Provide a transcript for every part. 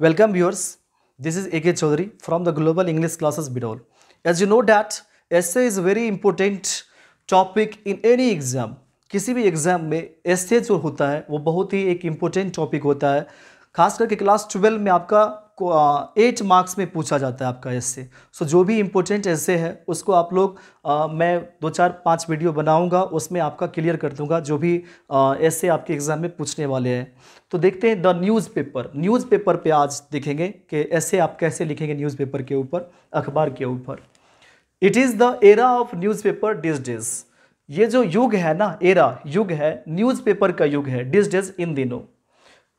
Welcome viewers, this is AK Chaudhary from the Global English Classes Bidol. As you know that essay is very important topic in any exam. किसी भी exam में एस्से जो होता है वो बहुत ही एक इम्पोर्टेंट टॉपिक होता है खास करके क्लास ट्वेल्व में आपका एट मार्क्स में पूछा जाता है आपका ऐसे सो जो भी इम्पोर्टेंट ऐसे है उसको आप लोग मैं दो चार पाँच वीडियो बनाऊंगा उसमें आपका क्लियर कर दूंगा जो भी ऐसे आपके एग्ज़ाम में पूछने वाले हैं तो देखते हैं द न्यूज़पेपर न्यूज़पेपर पे आज देखेंगे कि ऐसे आप कैसे लिखेंगे न्यूज़पेपर के ऊपर अखबार के ऊपर it is the era of newspaper these days ये जो युग है ना एरा युग है न्यूज़पेपर का युग है डिज डेज इन दिनों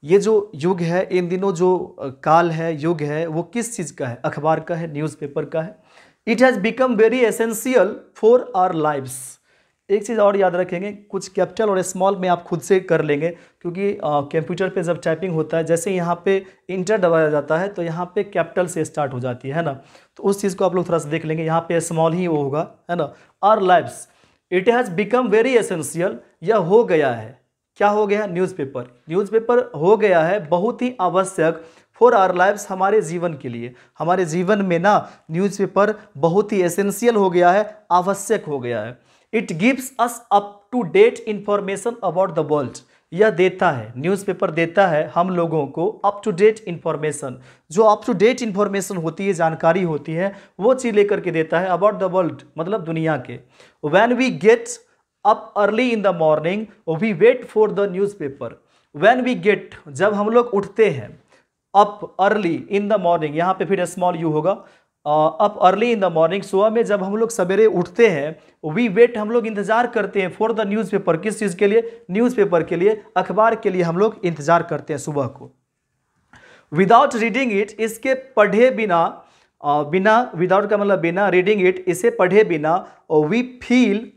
ये जो युग है इन दिनों जो काल है युग है वो किस चीज़ का है अखबार का है न्यूज़पेपर का है it has become very essential for our lives एक चीज़ और याद रखेंगे कुछ कैपिटल और स्मॉल में आप खुद से कर लेंगे क्योंकि कंप्यूटर पे जब टाइपिंग होता है जैसे यहाँ पे इंटर दबाया जाता है तो यहाँ पे कैपिटल से स्टार्ट हो जाती है है ना तो उस चीज़ को आप लोग थोड़ा सा देख लेंगे यहाँ पे स्मॉल ही वो होगा है ना our lives it has become very essential यह हो गया है क्या हो गया न्यूज़पेपर न्यूज़पेपर हो गया है बहुत ही आवश्यक फॉर आर लाइव्स हमारे जीवन के लिए हमारे जीवन में ना न्यूज़पेपर बहुत ही एसेंशियल हो गया है आवश्यक हो गया है it gives us up to date information about the world यह देता है न्यूज़पेपर देता है हम लोगों को अप टू डेट इन्फॉर्मेशन जो अप टू डेट इन्फॉर्मेशन होती है जानकारी होती है वो चीज़ लेकर के देता है अबाउट द वर्ल्ड मतलब दुनिया के when we get up early in the morning we wait for the news paper when we get जब हम लोग उठते हैं up early in the morning यहाँ पे फिर स्मॉल यू होगा up early in the morning सुबह में जब हम लोग सवेरे उठते हैं वी वेट हम लोग इंतजार करते हैं फॉर द न्यूज़पेपर किस चीज़ के लिए न्यूज़पेपर के लिए अखबार के लिए हम लोग इंतजार करते हैं सुबह को विदाउट रीडिंग इट इसके पढ़े बिना बिना विदाउट का मतलब बिना रीडिंग इट इसे पढ़े बिना we feel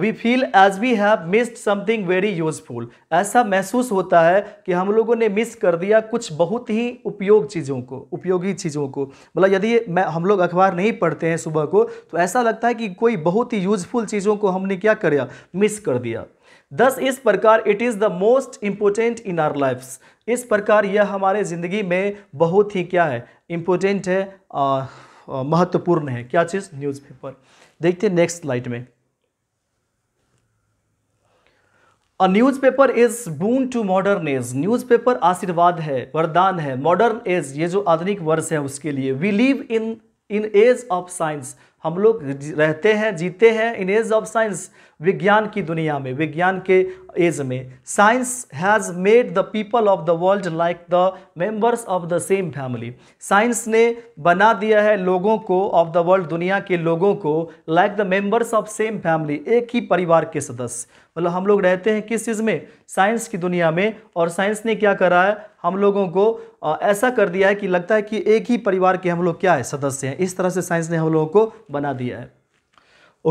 we feel as we have missed something very useful ऐसा महसूस होता है कि हम लोगों ने मिस कर दिया कुछ बहुत ही उपयोग चीज़ों को उपयोगी चीज़ों को मतलब यदि मैं हम लोग अखबार नहीं पढ़ते हैं सुबह को तो ऐसा लगता है कि कोई बहुत ही यूजफुल चीज़ों को हमने क्या कर मिस कर दिया दस इस प्रकार it is the most important in our lifes इस प्रकार यह हमारे ज़िंदगी में बहुत ही क्या है इम्पोर्टेंट है महत्वपूर्ण है क्या चीज़ न्यूज़पेपर देखते हैं नेक्स्ट स्लाइड में a newspaper is boon to modern age newspaper आशीर्वाद है वरदान है मॉडर्न एज ये जो आधुनिक वर्ष है उसके लिए we live in in age of science हम लोग रहते हैं जीते हैं इन एज ऑफ साइंस विज्ञान की दुनिया में विज्ञान के एज में science has made the people of the world like the members of the same family science ने बना दिया है लोगों को ऑफ द वर्ल्ड दुनिया के लोगों को like the members of same family एक ही परिवार के सदस्य मतलब हम लोग रहते हैं किस चीज़ में साइंस की दुनिया में और साइंस ने क्या करा है हम लोगों को ऐसा कर दिया है कि लगता है कि एक ही परिवार के हम लोग क्या है सदस्य हैं इस तरह से साइंस ने हम लोगों को बना दिया है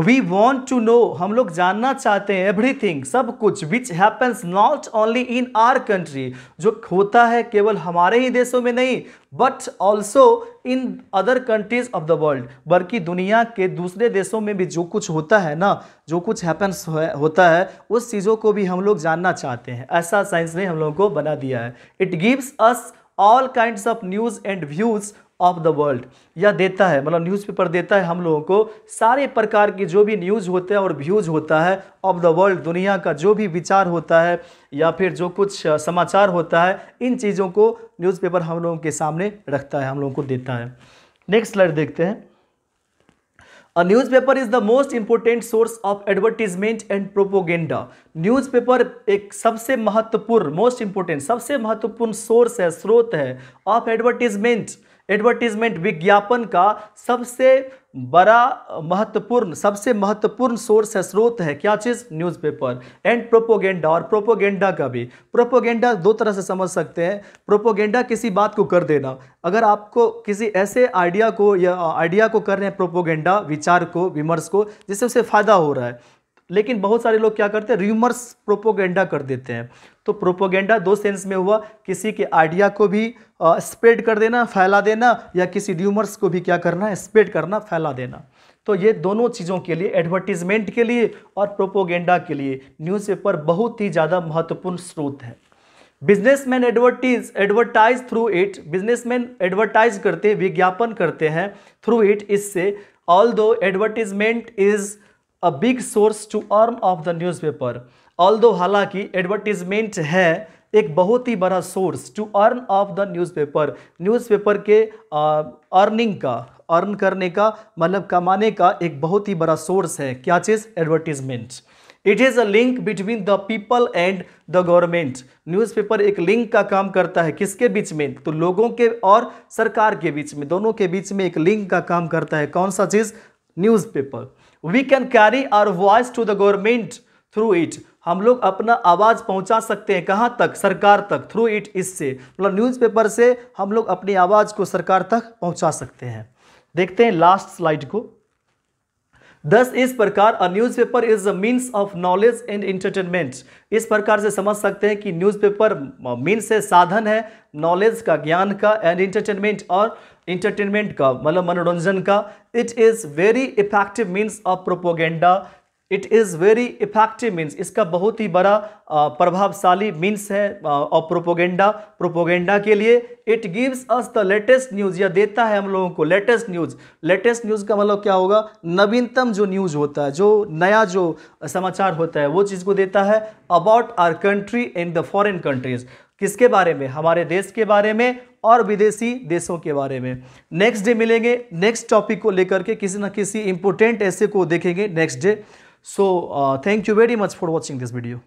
वी वॉन्ट टू नो हम लोग जानना चाहते हैं एवरीथिंग सब कुछ which happens not only in our country जो होता है केवल हमारे ही देशों में नहीं but also in other countries of the world बल्कि दुनिया के दूसरे देशों में भी जो कुछ होता है ना जो कुछ हैपन्स होता है उस चीज़ों को भी हम लोग जानना चाहते हैं ऐसा साइंस ने हम लोगों को बना दिया है it gives us all kind of news and views of the world यह देता है मतलब न्यूज़पेपर देता है हम लोगों को सारे प्रकार के जो भी न्यूज़ होते हैं और व्यूज़ होता है ऑफ द वर्ल्ड दुनिया का जो भी विचार होता है या फिर जो कुछ समाचार होता है इन चीज़ों को न्यूज़पेपर हम लोगों के सामने रखता है हम लोगों को देता है नेक्स्ट स्लाइड देखते हैं paper is the most most source of advertisement and propaganda news paper एक सबसे महत्वपूर्ण मोस्ट इम्पोर्टेंट सबसे महत्वपूर्ण सोर्स है स्रोत है ऑफ एडवर्टीजमेंट एडवर्टीजमेंट विज्ञापन का सबसे बड़ा महत्वपूर्ण सबसे महत्वपूर्ण सोर्स है स्रोत है क्या चीज़ न्यूज़पेपर एंड प्रोपोगेंडा और प्रोपोगेंडा का भी प्रोपोगेंडा दो तरह से समझ सकते हैं प्रोपोगेंडा किसी बात को कर देना अगर आपको किसी ऐसे आइडिया को या आइडिया को कर रहे हैं प्रोपोगेंडा विचार को विमर्श को जिससे उसे फ़ायदा हो रहा है लेकिन बहुत सारे लोग क्या करते हैं र्यूमर्स प्रोपोगेंडा कर देते हैं तो प्रोपोगेंडा दो सेंस में हुआ किसी के आइडिया को भी स्प्रेड कर देना फैला देना या किसी र्यूमर्स को भी क्या करना है स्प्रेड करना फैला देना तो ये दोनों चीज़ों के लिए एडवर्टीजमेंट के लिए और प्रोपोगेंडा के लिए न्यूज़पेपर बहुत ही ज़्यादा महत्वपूर्ण स्रोत है business man advertise advertise through it business man advertise करते विज्ञापन करते हैं थ्रू इट इससे although advertisement is a big source to earn of the newspaper though हालांकि एडवर्टीजमेंट है एक बहुत ही बड़ा source to earn of the newspaper newspaper के अर्निंग का अर्न करने का मतलब कमाने का एक बहुत ही बड़ा सोर्स है क्या चीज़ advertisement it is a link between the people and the government newspaper एक लिंक का काम करता है किसके बीच में तो लोगों के और सरकार के बीच में दोनों के बीच में एक लिंक का काम करता है कौन सा चीज़ newspaper we can carry our voice to the government through it हम लोग अपना आवाज़ पहुंचा सकते हैं कहाँ तक सरकार तक थ्रू इट इससे मतलब न्यूज़पेपर से हम लोग अपनी आवाज़ को सरकार तक पहुंचा सकते हैं देखते हैं लास्ट स्लाइड को दस इस प्रकार a newspaper is a means of knowledge and entertainment इस प्रकार से समझ सकते हैं कि न्यूज़पेपर मीन्स है साधन है नॉलेज का ज्ञान का एंड इंटरटेनमेंट और इंटरटेनमेंट का मतलब मनोरंजन का it is very effective means of propaganda it is very effective means इसका बहुत ही बड़ा प्रभावशाली मीन्स है और प्रोपोगेंडा प्रोपोगेंडा के लिए it gives us the latest news या देता है हम लोगों को लेटेस्ट न्यूज़ लेटेस्ट न्यूज़ का मतलब क्या होगा नवीनतम जो न्यूज़ होता है जो नया जो समाचार होता है वो चीज़ को देता है about our country and the foreign countries किसके बारे में हमारे देश के बारे में और विदेशी देशों के बारे में नेक्स्ट डे मिलेंगे नेक्स्ट टॉपिक को लेकर के किसी न किसी इंपोर्टेंट ऐसे को देखेंगे next day So uh, thank you very much for watching this video.